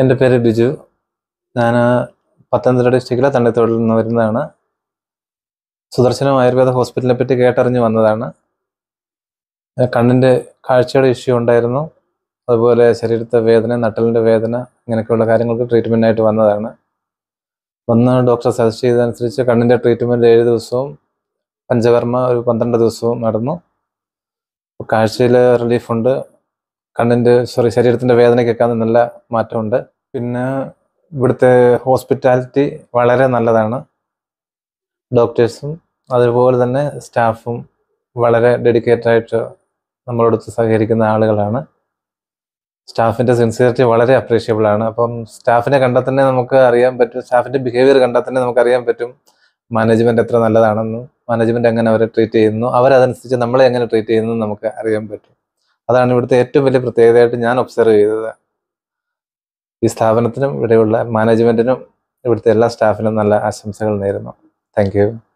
എൻ്റെ പേര് ബിജു ഞാൻ പത്തനംതിട്ട ഡിസ്ട്രിക്റ്റിലെ തണ്ണിത്തോടിൽ നിന്ന് വരുന്നതാണ് സുദർശനം ആയുർവേദ ഹോസ്പിറ്റലിനെ പറ്റി കേട്ടറിഞ്ഞ് വന്നതാണ് കണ്ണിൻ്റെ കാഴ്ചയുടെ ഇഷ്യൂ ഉണ്ടായിരുന്നു അതുപോലെ ശരീരത്തെ വേദന നട്ടലിൻ്റെ വേദന ഇങ്ങനെയൊക്കെയുള്ള കാര്യങ്ങൾക്ക് ട്രീറ്റ്മെൻറ്റായിട്ട് വന്നതാണ് വന്ന് ഡോക്ടർ സജസ്റ്റ് ചെയ്തതനുസരിച്ച് കണ്ണിൻ്റെ ട്രീറ്റ്മെൻറ്റ് ഏഴ് ദിവസവും പഞ്ചകർമ്മ ഒരു പന്ത്രണ്ട് ദിവസവും നടന്നു കാഴ്ചയിൽ റിലീഫുണ്ട് കണ്ണിൻ്റെ സോറി ശരീരത്തിൻ്റെ വേദനയ്ക്കൊക്കെ നല്ല മാറ്റമുണ്ട് പിന്നെ ഇവിടുത്തെ ഹോസ്പിറ്റാലിറ്റി വളരെ നല്ലതാണ് ഡോക്ടേഴ്സും അതുപോലെ തന്നെ സ്റ്റാഫും വളരെ ഡെഡിക്കേറ്റഡ് ആയിട്ട് നമ്മളോടൊത്ത് സഹകരിക്കുന്ന ആളുകളാണ് സ്റ്റാഫിൻ്റെ സിൻസിയറിറ്റി വളരെ അപ്രീഷ്യബിൾ ആണ് അപ്പം സ്റ്റാഫിനെ കണ്ടാൽ തന്നെ നമുക്ക് അറിയാൻ പറ്റും സ്റ്റാഫിൻ്റെ ബിഹേവിയർ കണ്ടാൽ തന്നെ നമുക്ക് അറിയാൻ പറ്റും മാനേജ്മെൻറ്റ് എത്ര നല്ലതാണെന്നും മാനേജ്മെൻറ്റ് എങ്ങനെ അവരെ ട്രീറ്റ് ചെയ്യുന്നു അവരതനുസരിച്ച് നമ്മളെ എങ്ങനെ ട്രീറ്റ് ചെയ്യുന്നു നമുക്ക് അറിയാൻ പറ്റും അതാണ് ഇവിടുത്തെ ഏറ്റവും വലിയ പ്രത്യേകതയായിട്ട് ഞാൻ ഒബ്സർവ് ചെയ്തത് ഈ സ്ഥാപനത്തിനും ഇവിടെയുള്ള മാനേജ്മെൻറ്റിനും ഇവിടുത്തെ എല്ലാ സ്റ്റാഫിനും നല്ല ആശംസകൾ നേരുന്നു താങ്ക്